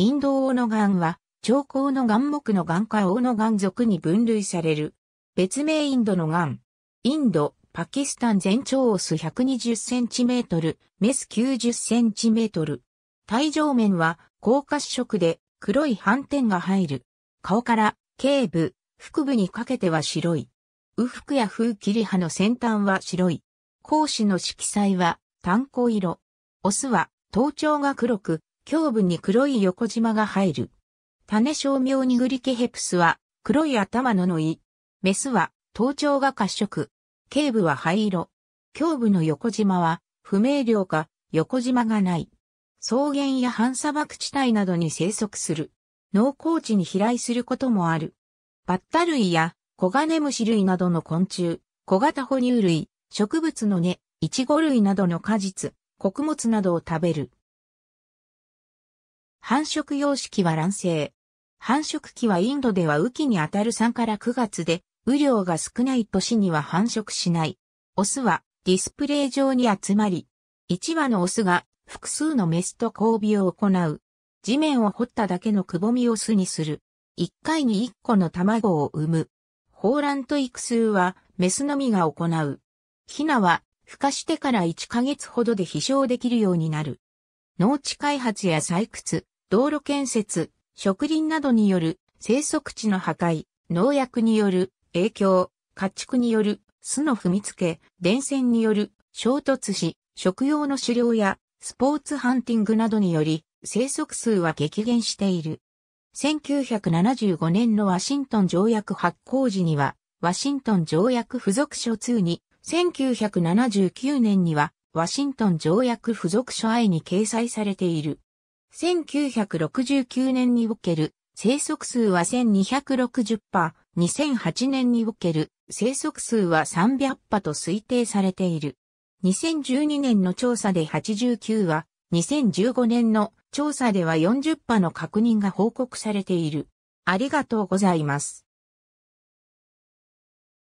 インド王のンは、長江の岩木の岩オ王のン属に分類される。別名インドの岩。インド、パキスタン全長オス 120cm、メス 90cm。体上面は、高褐色で黒い斑点が入る。顔から、頸部、腹部にかけては白い。右腹や風切り葉の先端は白い。甲子の色彩は、炭鉱色。オスは、頭頂が黒く、胸部に黒い横縞が入る。種小名にグリケヘプスは黒い頭ののい。メスは頭頂が褐色。頸部は灰色。胸部の横縞は不明瞭か横縞がない。草原や半砂漠地帯などに生息する。農耕地に飛来することもある。バッタ類やコガネムシ類などの昆虫、小型哺乳類、植物の根、イチゴ類などの果実、穀物などを食べる。繁殖様式は卵生。繁殖期はインドでは雨季にあたる3から9月で、雨量が少ない年には繁殖しない。オスはディスプレイ上に集まり、1羽のオスが複数のメスと交尾を行う。地面を掘っただけのくぼみを巣にする。1回に1個の卵を産む。放卵と育数はメスのみが行う。ヒナは孵化してから1ヶ月ほどで飛翔できるようになる。農地開発や採掘、道路建設、植林などによる生息地の破壊、農薬による影響、家畜による巣の踏みつけ、電線による衝突し、食用の狩猟やスポーツハンティングなどにより生息数は激減している。1975年のワシントン条約発行時には、ワシントン条約付属書2に、1979年には、ワシントン条約付属書 I に掲載されている。1969年における生息数は1260羽、2008年における生息数は300と推定されている。2012年の調査で89羽、2015年の調査では40波の確認が報告されている。ありがとうございます。